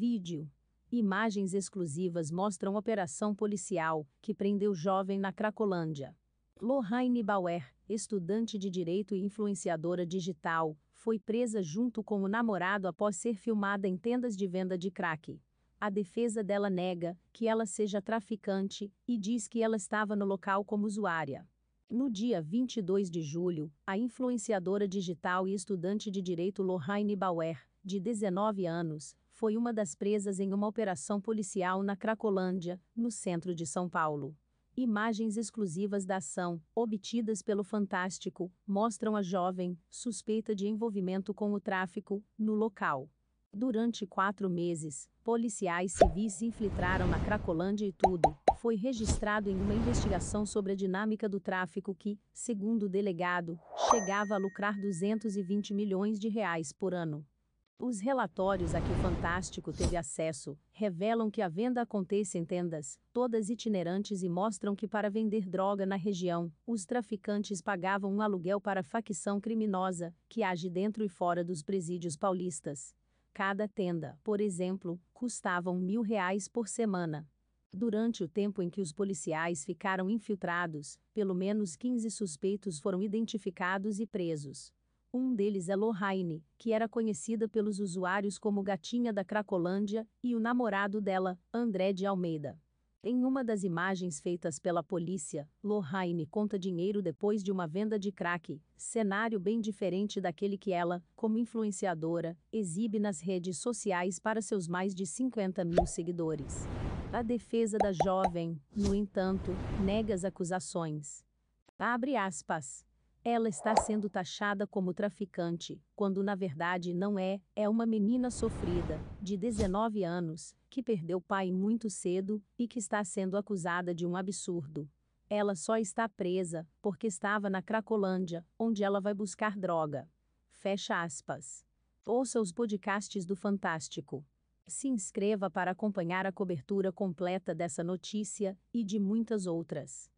Vídeo. Imagens exclusivas mostram operação policial que prendeu jovem na Cracolândia. Lorraine Bauer, estudante de direito e influenciadora digital, foi presa junto com o namorado após ser filmada em tendas de venda de crack. A defesa dela nega que ela seja traficante e diz que ela estava no local como usuária. No dia 22 de julho, a influenciadora digital e estudante de direito Lorraine Bauer, de 19 anos, foi uma das presas em uma operação policial na Cracolândia, no centro de São Paulo. Imagens exclusivas da ação, obtidas pelo Fantástico, mostram a jovem, suspeita de envolvimento com o tráfico, no local. Durante quatro meses, policiais civis se infiltraram na Cracolândia e tudo foi registrado em uma investigação sobre a dinâmica do tráfico que, segundo o delegado, chegava a lucrar 220 milhões de reais por ano. Os relatórios a que o Fantástico teve acesso revelam que a venda acontece em tendas, todas itinerantes e mostram que para vender droga na região, os traficantes pagavam um aluguel para a facção criminosa, que age dentro e fora dos presídios paulistas. Cada tenda, por exemplo, custava mil reais por semana. Durante o tempo em que os policiais ficaram infiltrados, pelo menos 15 suspeitos foram identificados e presos. Um deles é Lorraine, que era conhecida pelos usuários como Gatinha da Cracolândia, e o namorado dela, André de Almeida. Em uma das imagens feitas pela polícia, Lorraine conta dinheiro depois de uma venda de crack, cenário bem diferente daquele que ela, como influenciadora, exibe nas redes sociais para seus mais de 50 mil seguidores. A defesa da jovem, no entanto, nega as acusações. Abre aspas. Ela está sendo taxada como traficante, quando na verdade não é, é uma menina sofrida, de 19 anos, que perdeu pai muito cedo e que está sendo acusada de um absurdo. Ela só está presa porque estava na Cracolândia, onde ela vai buscar droga. Fecha aspas. Ouça os podcasts do Fantástico. Se inscreva para acompanhar a cobertura completa dessa notícia e de muitas outras.